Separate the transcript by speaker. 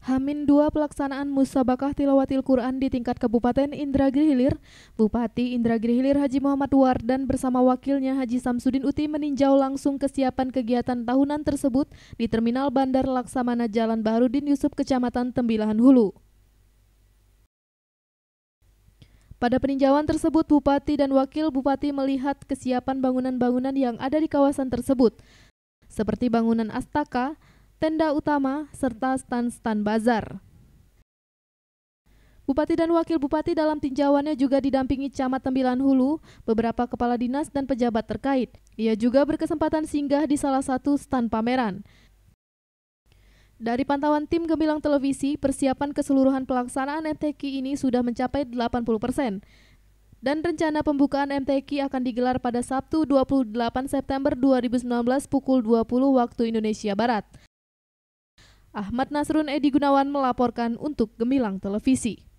Speaker 1: Hamin dua pelaksanaan Musabakah Tilawatil Quran di tingkat Kabupaten Indragiri Hilir, Bupati Indragiri Hilir Haji Muhammad dan bersama wakilnya Haji Samsudin Uti meninjau langsung kesiapan kegiatan tahunan tersebut di Terminal Bandar Laksamana Jalan Baharudin Yusuf, Kecamatan Tembilahan Hulu. Pada peninjauan tersebut, Bupati dan Wakil Bupati melihat kesiapan bangunan-bangunan yang ada di kawasan tersebut, seperti bangunan Astaka, tenda utama, serta stan-stan bazar. Bupati dan Wakil Bupati dalam tinjauannya juga didampingi Camat Tembilan Hulu, beberapa kepala dinas dan pejabat terkait. Ia juga berkesempatan singgah di salah satu stan pameran. Dari pantauan tim Gemilang Televisi, persiapan keseluruhan pelaksanaan MTQ ini sudah mencapai 80 persen. Dan rencana pembukaan MTQ akan digelar pada Sabtu 28 September 2019 pukul 20 waktu Indonesia Barat. Ahmad Nasrun Edi Gunawan melaporkan untuk Gemilang Televisi.